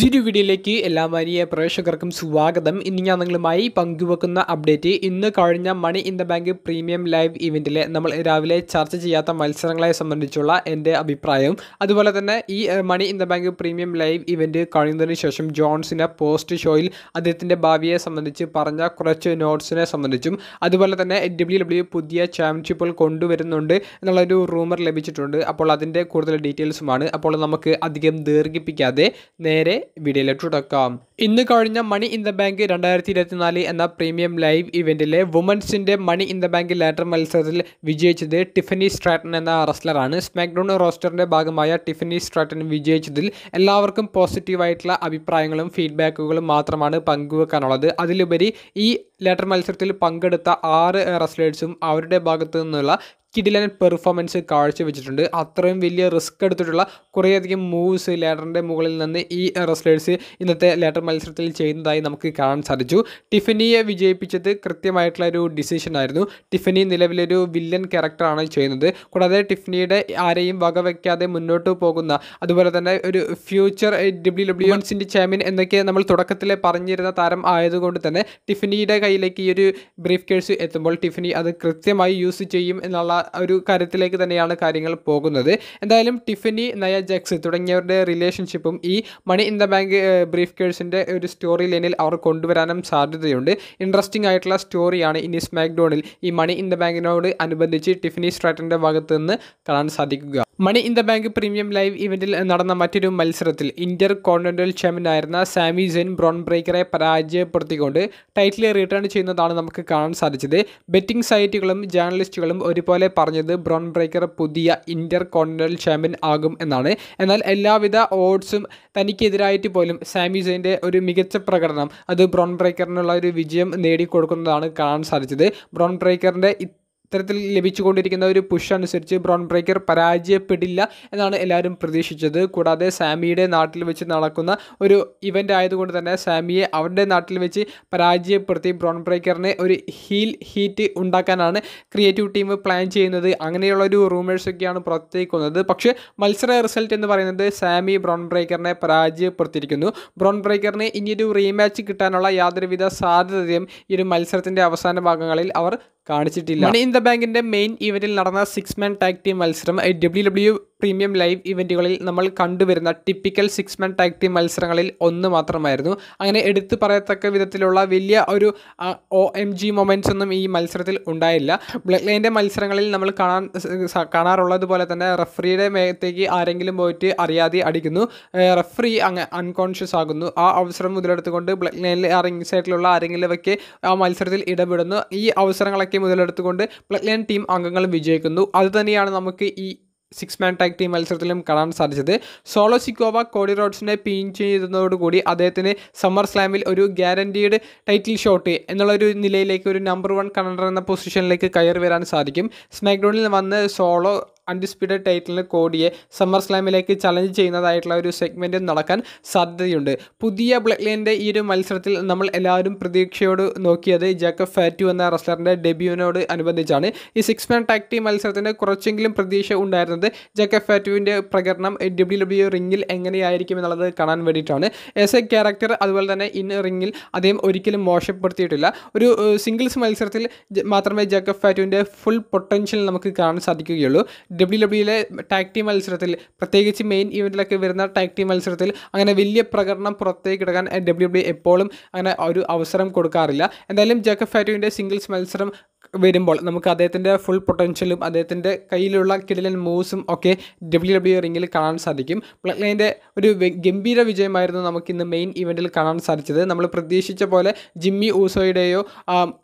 പുതിയൊരു വീഡിയോയിലേക്ക് എല്ലാ വലിയ പ്രേക്ഷകർക്കും സ്വാഗതം ഇനി ഞാൻ നിങ്ങളുമായി പങ്കുവെക്കുന്ന അപ്ഡേറ്റ് ഇന്ന് കഴിഞ്ഞ money in the bank premium live ഇവൻറ്റിൽ നമ്മൾ രാവിലെ ചർച്ച ചെയ്യാത്ത മത്സരങ്ങളെ സംബന്ധിച്ചുള്ള എൻ്റെ അഭിപ്രായം അതുപോലെ തന്നെ ഈ money in the bank premium live event കഴിഞ്ഞതിന് ശേഷം ജോൺസിനെ പോസ്റ്റ് ഷോയിൽ അദ്ദേഹത്തിൻ്റെ ഭാവിയെ സംബന്ധിച്ച് പറഞ്ഞ കുറച്ച് നോട്ട്സിനെ സംബന്ധിച്ചും അതുപോലെ തന്നെ ഡബ്ല്യു ഡബ്ല്യു പുതിയ ചാമ്പ്യൻഷിപ്പുകൾ കൊണ്ടുവരുന്നുണ്ട് എന്നുള്ളൊരു റൂമർ ലഭിച്ചിട്ടുണ്ട് അപ്പോൾ അതിൻ്റെ കൂടുതൽ ഡീറ്റെയിൽസുമാണ് അപ്പോൾ നമുക്ക് അധികം ദീർഘിപ്പിക്കാതെ നേരെ വീഡിയോയിലോട്ട് തുടക്കാം ഇന്ന് കഴിഞ്ഞ മണി ഇൻ ദ ബാങ്ക് രണ്ടായിരത്തി ഇരുപത്തിനാല് എന്ന പ്രീമിയം ലൈവ് ഇവന്റിലെ വുമൻസിന്റെ money in the bank ladder മത്സരത്തിൽ വിജയിച്ചത് ടിഫനി സ്ട്രാറ്റൻ എന്ന റസ്ലറാണ് സ്മാക്ഡൗൺ റോസ്റ്ററിന്റെ ഭാഗമായ ടിഫനി സ്ട്രാറ്റൻ വിജയിച്ചതിൽ എല്ലാവർക്കും പോസിറ്റീവായിട്ടുള്ള അഭിപ്രായങ്ങളും ഫീഡ്ബാക്കുകളും മാത്രമാണ് പങ്കുവെക്കാനുള്ളത് അതിലുപരി ഈ ലാറ്റർ മത്സരത്തിൽ പങ്കെടുത്ത ആറ് റെസ്ലേഴ്സും അവരുടെ ഭാഗത്തു നിന്നുള്ള കിടിലൻ പെർഫോമൻസ് കാഴ്ചവെച്ചിട്ടുണ്ട് അത്രയും വലിയ റിസ്ക് എടുത്തിട്ടുള്ള കുറേയധികം മൂവ്സ് ലേറ്ററിൻ്റെ മുകളിൽ നിന്ന് ഈ റെസ്ലേഴ്സ് ഇന്നത്തെ ലേറ്റർ മത്സരത്തിൽ ചെയ്യുന്നതായി നമുക്ക് കാണാൻ സാധിച്ചു ടിഫനിയെ വിജയിപ്പിച്ചത് കൃത്യമായിട്ടുള്ള ഒരു ഡിസിഷൻ ആയിരുന്നു ടിഫനി നിലവിലൊരു വില്ലൻ ക്യാരക്ടറാണ് ചെയ്യുന്നത് കൂടാതെ ടിഫനിയുടെ ആരെയും വകവയ്ക്കാതെ മുന്നോട്ട് പോകുന്ന അതുപോലെ തന്നെ ഒരു ഫ്യൂച്ചർ ഡബ്ല്യു ഡബ്ല്യു എൻസിൻ്റെ ചാമ്പ്യൻ എന്നൊക്കെ നമ്മൾ തുടക്കത്തിൽ പറഞ്ഞിരുന്ന താരം ആയതുകൊണ്ട് തന്നെ ടിഫനിയുടെ കയ്യിലേക്ക് ഈ ഒരു ബ്രീഫ് കേഴ്സ് എത്തുമ്പോൾ ടിഫനി അത് കൃത്യമായി യൂസ് ചെയ്യും എന്നുള്ള ഒരു കാര്യത്തിലേക്ക് തന്നെയാണ് കാര്യങ്ങൾ പോകുന്നത് എന്തായാലും ടിഫിനി നയ ജക്സ് തുടങ്ങിയവരുടെ റിലേഷൻഷിപ്പും ഈ money in the bank brief കേഴ്സിൻ്റെ ഒരു സ്റ്റോറി ലൈനിൽ അവർ കൊണ്ടുവരാനും സാധ്യതയുണ്ട് ഇൻട്രസ്റ്റിംഗ് ആയിട്ടുള്ള സ്റ്റോറിയാണ് ഇനി സ്മാക്ഡോണിൽ ഈ മണി ഇൻ ദ ബാങ്കിനോട് അനുബന്ധിച്ച് ടിഫിനി സ്ട്രാറ്റിൻ്റെ ഭാഗത്ത് നിന്ന് കാണാൻ സാധിക്കുക money in the bank premium live ഇവന്റിൽ നടന്ന മറ്റൊരു മത്സരത്തിൽ ഇന്റർ കോണ്ടിനൽ ചാമ്പ്യനായിരുന്ന സാമി ജെൻ ബ്രോൺ ബ്രേക്കറെ പരാജയപ്പെടുത്തിക്കൊണ്ട് ടൈറ്റിൽ റിട്ടേൺ ചെയ്യുന്നതാണ് നമുക്ക് കാണാൻ സാധിച്ചത് ബെറ്റിംഗ് സൈറ്റുകളും ജേർണലിസ്റ്റുകളും ഒരുപോലെ പറഞ്ഞത് ബ്രോൺ ബ്രേക്കർ പുതിയ ഇന്റർ കോണ്ടിനൽ ചാമ്പ്യൻ ആകും എന്നാണ് എന്നാൽ എല്ലാവിധ ഓഡ്സും തനിക്കെതിരായിട്ട് പോലും സാമി ജെയിൻ്റെ ഒരു മികച്ച പ്രകടനം അത് ബ്രോൺ ബ്രേക്കറിനുള്ള ഒരു വിജയം നേടിക്കൊടുക്കുന്നതാണ് കാണാൻ സാധിച്ചത് ബ്രോൺ ബ്രേക്കറിൻ്റെ ഇത്തരത്തിൽ ലഭിച്ചുകൊണ്ടിരിക്കുന്ന ഒരു പുഷ് അനുസരിച്ച് ബ്രോൺ ബ്രേക്കർ പരാജയപ്പെടില്ല എന്നാണ് എല്ലാവരും പ്രതീക്ഷിച്ചത് കൂടാതെ സാമിയുടെ നാട്ടിൽ വെച്ച് നടക്കുന്ന ഒരു ഇവൻ്റ് ആയതുകൊണ്ട് തന്നെ സാമിയെ അവരുടെ നാട്ടിൽ വെച്ച് പരാജയപ്പെടുത്തി ബ്രോൺ ബ്രേക്കറിനെ ഒരു ഹീൽ ഹീറ്റ് ഉണ്ടാക്കാനാണ് ക്രിയേറ്റീവ് ടീം പ്ലാൻ ചെയ്യുന്നത് അങ്ങനെയുള്ള ഒരു റൂമേഴ്സൊക്കെയാണ് പുറത്തേക്ക് വന്നത് പക്ഷേ മത്സര റിസൾട്ട് എന്ന് പറയുന്നത് സാമി ബ്രോൺ ബ്രേക്കറിനെ പരാജയപ്പെടുത്തിയിരിക്കുന്നു ബ്രോൺ ബ്രേക്കറിന് ഇനിയൊരു റീമാച്ച് കിട്ടാനുള്ള യാതൊരുവിധ സാധ്യതയും ഈ ഒരു മത്സരത്തിൻ്റെ അവസാന ഭാഗങ്ങളിൽ അവർ കാണിച്ചിട്ടില്ല മണി ഇൻ ദ ബാങ്കിന്റെ മെയിൻ ഇവന്റിൽ നടന്ന സിക്സ് മാൻ ടാഗ് ടീം മത്സരം ഡബ്ല്യു ഡബ്ല്യു പ്രീമിയം ലൈവ് ഇവൻറ്റുകളിൽ നമ്മൾ കണ്ടുവരുന്ന typical six men tag team മത്സരങ്ങളിൽ ഒന്ന് മാത്രമായിരുന്നു അങ്ങനെ എടുത്തു പറയത്തക്ക വിധത്തിലുള്ള വലിയ ഒരു ഒ എം ജി മൊമെൻറ്റ്സ് ഒന്നും ഈ മത്സരത്തിൽ ഉണ്ടായില്ല ബ്ലഡ് ലൈൻ്റെ മത്സരങ്ങളിൽ നമ്മൾ കാണാൻ കാണാറുള്ളത് പോലെ തന്നെ റെഫറിയുടെ മേഖത്തേക്ക് ആരെങ്കിലും പോയിട്ട് അറിയാതെ അടിക്കുന്നു റെഫറി അങ്ങ് അൺകോൺഷ്യസ് ആകുന്നു ആ അവസരം മുതലെടുത്തുകൊണ്ട് ബ്ലഡ് ലൈനിലെ ആ റിങ് സൈഡിലുള്ള ഒക്കെ ആ മത്സരത്തിൽ ഇടപെടുന്നു ഈ അവസരങ്ങളൊക്കെ മുതലെടുത്തുകൊണ്ട് ബ്ലഡ് ലൈൻ ടീം അംഗങ്ങൾ വിജയിക്കുന്നു അതുതന്നെയാണ് നമുക്ക് ഈ സിക്സ് മാൻ ടാഗ് ടീം മത്സരത്തിലും കാണാൻ സാധിച്ചത് സോളോ സിക്കോവ കോഡി റോഡ്സിനെ പിൻ ചെയ്യുന്നതോടുകൂടി അദ്ദേഹത്തിന് സമ്മർ സ്ലാമിൽ ഒരു ഗ്യാരണ്ടീഡ് ടൈറ്റിൽ ഷോട്ട് എന്നുള്ള ഒരു നിലയിലേക്ക് ഒരു നമ്പർ വൺ കണ്ടർ എന്ന പൊസിഷനിലേക്ക് കയറി വരാൻ സാധിക്കും സ്മാക്ഡൗണിൽ വന്ന് സോളോ അൺഡിസ്പ്യൂട്ടഡ് ടൈറ്റിലിന് കോടിയെ സമ്മർ സ്ലാമിലേക്ക് ചലഞ്ച് ചെയ്യുന്നതായിട്ടുള്ള ഒരു സെഗ്മെൻറ്റും നടക്കാൻ സാധ്യതയുണ്ട് പുതിയ ബ്ലഡ് ലൈനിൻ്റെ ഈ ഒരു മത്സരത്തിൽ നമ്മൾ എല്ലാവരും പ്രതീക്ഷയോട് നോക്കിയത് ജാക്കബ് ഫാറ്റു എന്ന റസ്ലറിൻ്റെ ഡെബ്യൂവിനോട് അനുബന്ധിച്ചാണ് ഈ സിക്സ് മാൻ ടാക്ടി ടീം മത്സരത്തിന് കുറച്ചെങ്കിലും പ്രതീക്ഷ ഉണ്ടായിരുന്നത് ജാക്കബ് ഫാറ്റുവിൻ്റെ പ്രകടനം ഡബ്ല്യു ഡബ്ല്യു റിങ്ങിൽ എങ്ങനെയായിരിക്കും എന്നുള്ളത് കാണാൻ വേണ്ടിയിട്ടാണ് ആസ് എ ക്യാരക്ടർ അതുപോലെ തന്നെ ഇൻ റിങ്ങിൽ അദ്ദേഹം ഒരിക്കലും മോശപ്പെടുത്തിയിട്ടില്ല ഒരു സിംഗിൾസ് മത്സരത്തിൽ മാത്രമേ ജാക്കബ് ഫാറ്റുവിൻ്റെ ഫുൾ പൊട്ടൻഷ്യൽ നമുക്ക് കാണാൻ സാധിക്കുകയുള്ളൂ ഡബ്ല്യു ഡബ്ല്യുയിലെ ടാഗ് ടീം മത്സരത്തിൽ പ്രത്യേകിച്ച് മെയിൻ ഇവൻറ്റിലൊക്കെ വരുന്ന ടാഗ് ടീം മത്സരത്തിൽ അങ്ങനെ വലിയ പ്രകടനം പുറത്തേക്ക് കിടക്കാൻ ഡബ്ല്യു ഡബ്ല്യു e എപ്പോഴും അങ്ങനെ ഒരു അവസരം കൊടുക്കാറില്ല എന്തായാലും ജേക്കബ് ഫാറ്റുവിൻ്റെ സിംഗിൾസ് മത്സരം വരുമ്പോൾ നമുക്ക് അദ്ദേഹത്തിൻ്റെ ഫുൾ പൊട്ടൻഷ്യലും അദ്ദേഹത്തിൻ്റെ കയ്യിലുള്ള കിടിലൻ മൂവ്സും ഒക്കെ ഡബ്ല്യു ഡബ്ല്യു റിങ്ങിൽ കാണാൻ സാധിക്കും പ്ലക്ലൈൻ്റെ ലൈൻ്റെ ഒരു ഗംഭീര വിജയമായിരുന്നു നമുക്ക് ഇന്ന് മെയിൻ ഇവൻറ്റിൽ കാണാൻ സാധിച്ചത് നമ്മൾ പ്രതീക്ഷിച്ച പോലെ ജിമ്മി ഊസോയുടെയോ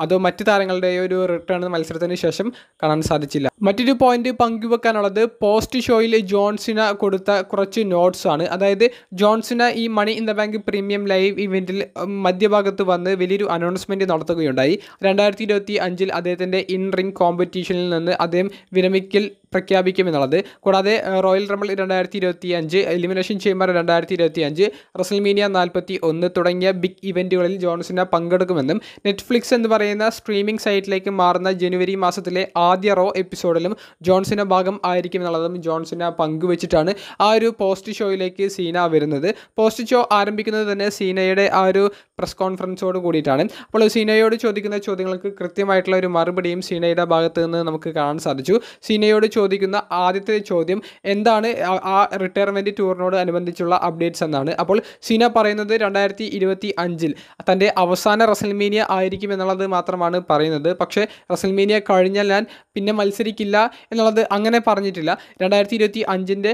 അതോ മറ്റ് താരങ്ങളുടെയോ ഒരു റിട്ടേൺ മത്സരത്തിന് ശേഷം കാണാൻ സാധിച്ചില്ല മറ്റൊരു പോയിന്റ് പങ്കുവെക്കാനുള്ളത് പോസ്റ്റ് ഷോയിൽ ജോൺസിന കൊടുത്ത കുറച്ച് നോട്ട്സ് ആണ് അതായത് ജോൺസിന ഈ money in the bank premium live ഇവൻറ്റിൽ മധ്യഭാഗത്ത് വന്ന് വലിയൊരു അനൗൺസ്മെൻറ്റ് നടത്തുകയുണ്ടായി രണ്ടായിരത്തി ഇരുപത്തി അഞ്ചിൽ അദ്ദേഹം അദ്ദേഹത്തിൻ്റെ ഇൻ റിംഗ് കോമ്പറ്റീഷനിൽ നിന്ന് അദ്ദേഹം വിരമിക്കൽ പ്രഖ്യാപിക്കുമെന്നുള്ളത് കൂടാതെ റോയൽ റംബിൾ രണ്ടായിരത്തി ഇരുപത്തി അഞ്ച് എലിമിനേഷൻ ചേംബർ രണ്ടായിരത്തി ഇരുപത്തി അഞ്ച് റസൽമീനിയ നാൽപ്പത്തി ഒന്ന് തുടങ്ങിയ ബിഗ് ഇവൻറ്റുകളിൽ ജോൺസൺ പങ്കെടുക്കുമെന്നും നെറ്റ്ഫ്ലിക്സ് എന്ന് പറയുന്ന സ്ട്രീമിംഗ് സൈറ്റിലേക്ക് മാറുന്ന ജനുവരി മാസത്തിലെ ആദ്യ റോ എപ്പിസോഡിലും ജോൺസൺ ഭാഗം ആയിരിക്കും എന്നുള്ളതും ജോൺസൺ പങ്കുവച്ചിട്ടാണ് ആ ഒരു പോസ്റ്റ് ഷോയിലേക്ക് സീന വരുന്നത് പോസ്റ്റ് ഷോ ആരംഭിക്കുന്നത് തന്നെ സീനയുടെ ആ ഒരു പ്രസ് കോൺഫറൻസോട് കൂടിയിട്ടാണ് അപ്പോൾ സീനയോട് ചോദിക്കുന്ന ചോദ്യങ്ങൾക്ക് കൃത്യമായിട്ടുള്ള ഒരു മറുപടിയും സീനയുടെ ഭാഗത്ത് നിന്ന് നമുക്ക് കാണാൻ സാധിച്ചു സീനയോട് ചോദിക്കുന്ന ആദ്യത്തെ ചോദ്യം എന്താണ് ആ റിട്ടയർമെൻറ്റ് ടൂറിനോട് അനുബന്ധിച്ചുള്ള അപ്ഡേറ്റ്സ് എന്നാണ് അപ്പോൾ സീന പറയുന്നത് രണ്ടായിരത്തി ഇരുപത്തി അഞ്ചിൽ തൻ്റെ അവസാന റസൽമീനിയ ആയിരിക്കും എന്നുള്ളത് മാത്രമാണ് പറയുന്നത് പക്ഷേ റസൽമീനിയ കഴിഞ്ഞാൽ ഞാൻ പിന്നെ മത്സരിക്കില്ല എന്നുള്ളത് അങ്ങനെ പറഞ്ഞിട്ടില്ല രണ്ടായിരത്തി ഇരുപത്തി അഞ്ചിൻ്റെ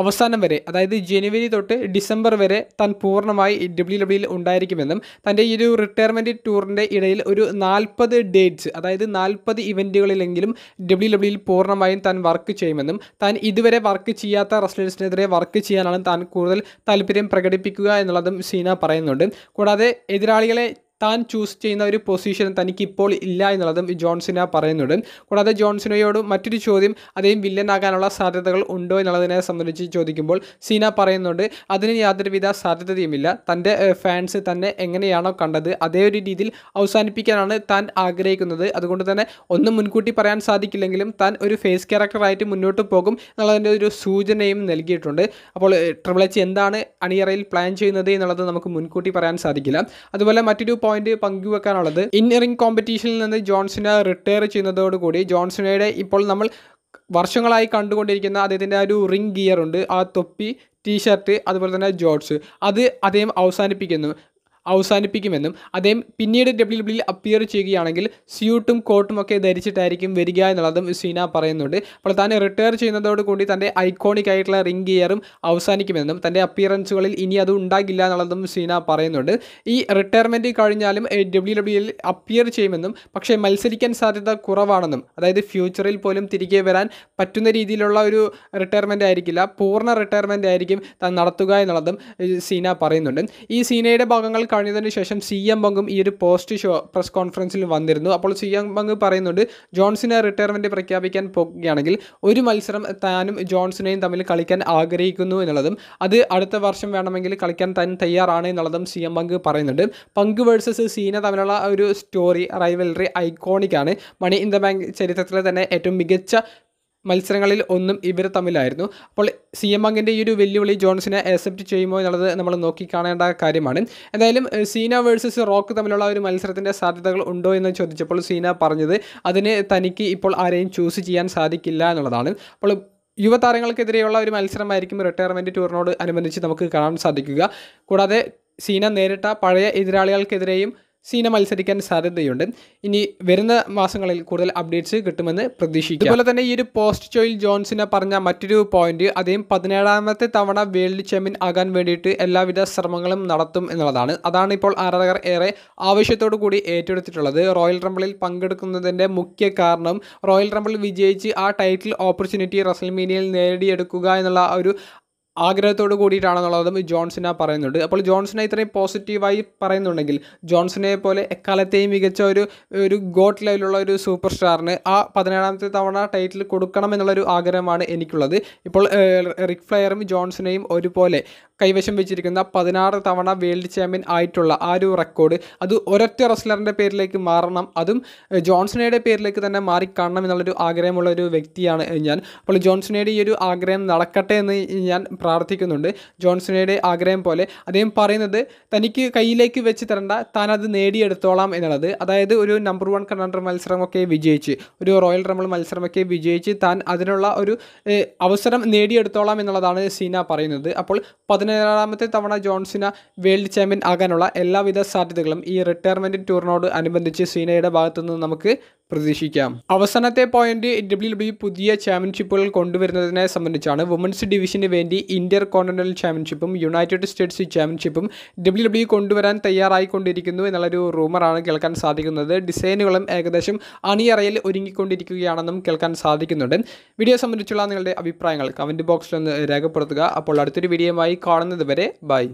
അവസാനം വരെ അതായത് ജനുവരി തൊട്ട് ഡിസംബർ വരെ താൻ പൂർണ്ണമായി ഡബ്ല്യു ഡബ്ല്യുയിൽ e ഉണ്ടായിരിക്കുമെന്നും തൻ്റെ ഈ ഒരു റിട്ടയർമെൻറ്റ് ടൂറിൻ്റെ ഇടയിൽ ഒരു നാൽപ്പത് ഡേറ്റ്സ് അതായത് നാൽപ്പത് ഇവൻറ്റുകളിലെങ്കിലും ഡബ്ല്യു ഡബ്ല്യുയിൽ e പൂർണ്ണമായും താൻ വർക്ക് ചെയ്യുമെന്നും താൻ ഇതുവരെ വർക്ക് ചെയ്യാത്ത റെസ്ലേഴ്സിനെതിരെ വർക്ക് ചെയ്യാനാണ് താൻ കൂടുതൽ താല്പര്യം പ്രകടിപ്പിക്കുക എന്നുള്ളതും സീന പറയുന്നുണ്ട് കൂടാതെ എതിരാളികളെ താൻ ചൂസ് ചെയ്യുന്ന ഒരു പൊസിഷൻ തനിക്ക് ഇപ്പോൾ ഇല്ല എന്നുള്ളതും ജോൺസിന പറയുന്നുണ്ട് കൂടാതെ ജോൺസിനയോട് മറ്റൊരു ചോദ്യം അദ്ദേഹം വില്ലനാകാനുള്ള സാധ്യതകൾ ഉണ്ടോ എന്നുള്ളതിനെ സംബന്ധിച്ച് ചോദിക്കുമ്പോൾ സീന പറയുന്നുണ്ട് അതിന് യാതൊരുവിധ സാധ്യതയുമില്ല തൻ്റെ ഫാൻസ് തന്നെ എങ്ങനെയാണോ കണ്ടത് അതേ ഒരു രീതിയിൽ അവസാനിപ്പിക്കാനാണ് താൻ ആഗ്രഹിക്കുന്നത് അതുകൊണ്ട് തന്നെ ഒന്നും മുൻകൂട്ടി പറയാൻ സാധിക്കില്ലെങ്കിലും താൻ ഒരു ഫേസ് ക്യാരക്ടറായിട്ട് മുന്നോട്ട് പോകും എന്നുള്ളതിൻ്റെ ഒരു സൂചനയും നൽകിയിട്ടുണ്ട് അപ്പോൾ ട്രിപ്പിൾ എച്ച് എന്താണ് അണിയറയിൽ പ്ലാൻ ചെയ്യുന്നത് എന്നുള്ളത് നമുക്ക് മുൻകൂട്ടി പറയാൻ സാധിക്കില്ല അതുപോലെ മറ്റൊരു പോയിന്റ് പങ്കുവെക്കാനുള്ളത് ഇന്നിറിംഗ് കോമ്പറ്റീഷനിൽ നിന്ന് ജോൺസിനെ റിട്ടയർ ചെയ്യുന്നതോടുകൂടി ജോൺസിനയുടെ ഇപ്പോൾ നമ്മൾ വർഷങ്ങളായി കണ്ടുകൊണ്ടിരിക്കുന്ന അദ്ദേഹത്തിൻ്റെ ഒരു റിംഗ് ഗിയർ ഉണ്ട് ആ തൊപ്പി ടീഷർട്ട് അതുപോലെ തന്നെ ജോർട്സ് അത് അദ്ദേഹം അവസാനിപ്പിക്കുന്നു അവസാനിപ്പിക്കുമെന്നും അദ്ദേഹം പിന്നീട് ഡബ്ല്യു ഡബ്ല്യു അപ്പിയർ ചെയ്യുകയാണെങ്കിൽ സ്യൂട്ടും കോട്ടും ഒക്കെ ധരിച്ചിട്ടായിരിക്കും വരിക എന്നുള്ളതും സീന പറയുന്നുണ്ട് അപ്പോൾ താൻ റിട്ടയർ ചെയ്യുന്നതോടുകൂടി തൻ്റെ ഐക്കോണിക് ആയിട്ടുള്ള റിംഗ് ഗിയറും അവസാനിക്കുമെന്നും തൻ്റെ അപ്പിയറൻസുകളിൽ ഇനി അത് ഉണ്ടാകില്ല എന്നുള്ളതും സീന പറയുന്നുണ്ട് ഈ റിട്ടയർമെൻറ്റ് കഴിഞ്ഞാലും ഡബ്ല്യു ഡബ്ല്യു അപ്പിയർ ചെയ്യുമെന്നും പക്ഷേ മത്സരിക്കാൻ സാധ്യത കുറവാണെന്നും അതായത് ഫ്യൂച്ചറിൽ പോലും തിരികെ വരാൻ പറ്റുന്ന രീതിയിലുള്ള ഒരു റിട്ടയർമെൻ്റ് ആയിരിക്കില്ല പൂർണ്ണ റിട്ടയർമെൻ്റ് ആയിരിക്കും താൻ നടത്തുക എന്നുള്ളതും സീന പറയുന്നുണ്ട് ഈ സീനയുടെ ഭാഗങ്ങൾ കഴിഞ്ഞതിന് ശേഷം സി എം ബങ്കും ഈ ഒരു പോസ്റ്റ് ഷോ പ്രസ് കോൺഫറൻസിൽ വന്നിരുന്നു അപ്പോൾ സി എം ബങ്ക് പറയുന്നുണ്ട് ജോൺസിനെ റിട്ടയർമെൻറ്റ് പ്രഖ്യാപിക്കാൻ പോകുകയാണെങ്കിൽ ഒരു മത്സരം താനും ജോൺസിനെയും തമ്മിൽ കളിക്കാൻ ആഗ്രഹിക്കുന്നു എന്നുള്ളതും അത് അടുത്ത വർഷം വേണമെങ്കിൽ കളിക്കാൻ താൻ തയ്യാറാണ് എന്നുള്ളതും സി എം ബങ്ക് പറയുന്നുണ്ട് പങ്ക് വേഴ്സസ് സീന തമ്മിലുള്ള ഒരു സ്റ്റോറി റൈവലറി ഐക്കോണിക് ആണ് മണി ഇൻ ദ ബാങ്ക് ചരിത്രത്തിലെ തന്നെ ഏറ്റവും മികച്ച മത്സരങ്ങളിൽ ഒന്നും ഇവർ തമ്മിലായിരുന്നു അപ്പോൾ സി എം അങ്ങിൻ്റെ ഈ ഒരു വെല്ലുവിളി ജോൺസിനെ ആക്സെപ്റ്റ് ചെയ്യുമോ എന്നുള്ളത് നമ്മൾ നോക്കി കാണേണ്ട കാര്യമാണ് എന്തായാലും സീന വേഴ്സസ് റോക്ക് തമ്മിലുള്ള ഒരു മത്സരത്തിൻ്റെ സാധ്യതകൾ ഉണ്ടോ എന്ന് ചോദിച്ചപ്പോൾ സീന പറഞ്ഞത് അതിന് തനിക്ക് ഇപ്പോൾ ആരെയും ചൂസ് ചെയ്യാൻ സാധിക്കില്ല എന്നുള്ളതാണ് അപ്പോൾ യുവതാരങ്ങൾക്കെതിരെയുള്ള ഒരു മത്സരമായിരിക്കും റിട്ടയർമെൻറ്റ് ടൂറിനോട് അനുബന്ധിച്ച് നമുക്ക് കാണാൻ സാധിക്കുക കൂടാതെ സീന നേരിട്ട പഴയ എതിരാളികൾക്കെതിരെയും സീന മത്സരിക്കാൻ സാധ്യതയുണ്ട് ഇനി വരുന്ന മാസങ്ങളിൽ കൂടുതൽ അപ്ഡേറ്റ്സ് കിട്ടുമെന്ന് പ്രതീക്ഷിക്കും അതുപോലെ തന്നെ ഈ ഒരു പോസ്റ്റ് ചോയിൽ ജോൺസിനെ പറഞ്ഞ മറ്റൊരു പോയിന്റ് അദ്ദേഹം പതിനേഴാമത്തെ തവണ വേൾഡ് ചാമ്പ്യൻ ആകാൻ വേണ്ടിയിട്ട് എല്ലാവിധ ശ്രമങ്ങളും നടത്തും എന്നുള്ളതാണ് അതാണ് ഇപ്പോൾ ആരാധകർ ഏറെ ആവശ്യത്തോടു കൂടി ഏറ്റെടുത്തിട്ടുള്ളത് റോയൽ റംബിളിൽ പങ്കെടുക്കുന്നതിൻ്റെ മുഖ്യ കാരണം റോയൽ റംബിൾ വിജയിച്ച് ആ ടൈറ്റിൽ ഓപ്പർച്യൂണിറ്റി റസൽമീനിയിൽ നേടിയെടുക്കുക എന്നുള്ള ഒരു ആഗ്രഹത്തോട് കൂടിയിട്ടാണെന്നുള്ളതും ജോൺസിന പറയുന്നുണ്ട് അപ്പോൾ ജോൺസിനെ ഇത്രയും പോസിറ്റീവായി പറയുന്നുണ്ടെങ്കിൽ ജോൺസിനെ പോലെ എക്കാലത്തെയും മികച്ച ഒരു ഒരു ഗോട്ട് ലെവലുള്ള ഒരു സൂപ്പർ സ്റ്റാറിന് ആ പതിനേഴാമത്തെ തവണ ടൈറ്റിൽ കൊടുക്കണം എന്നുള്ളൊരു ആഗ്രഹമാണ് എനിക്കുള്ളത് ഇപ്പോൾ റിക് ഫ്ലെയറും ജോൺസിനെയും ഒരുപോലെ കൈവശം വെച്ചിരിക്കുന്ന പതിനാറ് തവണ വേൾഡ് ചാമ്പ്യൻ ആയിട്ടുള്ള ആ ഒരു റെക്കോർഡ് അത് ഒരൊറ്റ റെസ്ലറിൻ്റെ പേരിലേക്ക് മാറണം അതും ജോൺസണയുടെ പേരിലേക്ക് തന്നെ മാറിക്കാണണം എന്നുള്ളൊരു ആഗ്രഹമുള്ള ഒരു വ്യക്തിയാണ് ഞാൻ അപ്പോൾ ജോൺസണയുടെ ഈ ഒരു ആഗ്രഹം നടക്കട്ടെ എന്ന് ഞാൻ പ്രാർത്ഥിക്കുന്നുണ്ട് ജോൺസണയുടെ ആഗ്രഹം പോലെ അദ്ദേഹം പറയുന്നത് തനിക്ക് കയ്യിലേക്ക് വെച്ച് തരേണ്ട താൻ അത് നേടിയെടുത്തോളാം എന്നുള്ളത് അതായത് ഒരു നമ്പർ വൺ കണ്ടർ മത്സരമൊക്കെ വിജയിച്ച് ഒരു റോയൽ റംബിൾ മത്സരമൊക്കെ വിജയിച്ച് താൻ അതിനുള്ള ഒരു അവസരം നേടിയെടുത്തോളാം എന്നുള്ളതാണ് സീന പറയുന്നത് അപ്പോൾ പതിന പതിനേഴാമത്തെ തവണ ജോൺസിന വേൾഡ് ചാമ്പ്യൻ ആകാനുള്ള എല്ലാവിധ സാധ്യതകളും ഈ റിട്ടയർമെൻറ്റ് ടൂറിനോട് അനുബന്ധിച്ച് സീനയുടെ ഭാഗത്തുനിന്ന് നമുക്ക് പ്രതീക്ഷിക്കാം അവസാനത്തെ പോയിന്റ് ഡബ്ല്യു ഡബ്ല്യു പുതിയ ചാമ്പ്യൻഷിപ്പുകൾ കൊണ്ടുവരുന്നതിനെ സംബന്ധിച്ചാണ് വുമൻസ് ഡിവിഷന് വേണ്ടി ഇന്റർ കോണ്ടിനൽ ചാമ്പ്യൻഷിപ്പും യുണൈറ്റഡ് സ്റ്റേറ്റ്സ് ചാമ്പ്യൻഷിപ്പും ഡബ്ല്യു ഡബ്ല്യു കൊണ്ടുവരാൻ തയ്യാറായിക്കൊണ്ടിരിക്കുന്നു എന്നുള്ളൊരു റൂമറാണ് കേൾക്കാൻ സാധിക്കുന്നത് ഡിസൈനുകളും ഏകദേശം അണിയറയിൽ ഒരുങ്ങിക്കൊണ്ടിരിക്കുകയാണെന്നും കേൾക്കാൻ സാധിക്കുന്നുണ്ട് വീഡിയോ സംബന്ധിച്ചുള്ള നിങ്ങളുടെ അഭിപ്രായങ്ങൾ കമൻറ്റ് ബോക്സിൽ ഒന്ന് രേഖപ്പെടുത്തുക അപ്പോൾ അടുത്തൊരു വീഡിയോയുമായി കാണുന്നത് വരെ ബൈ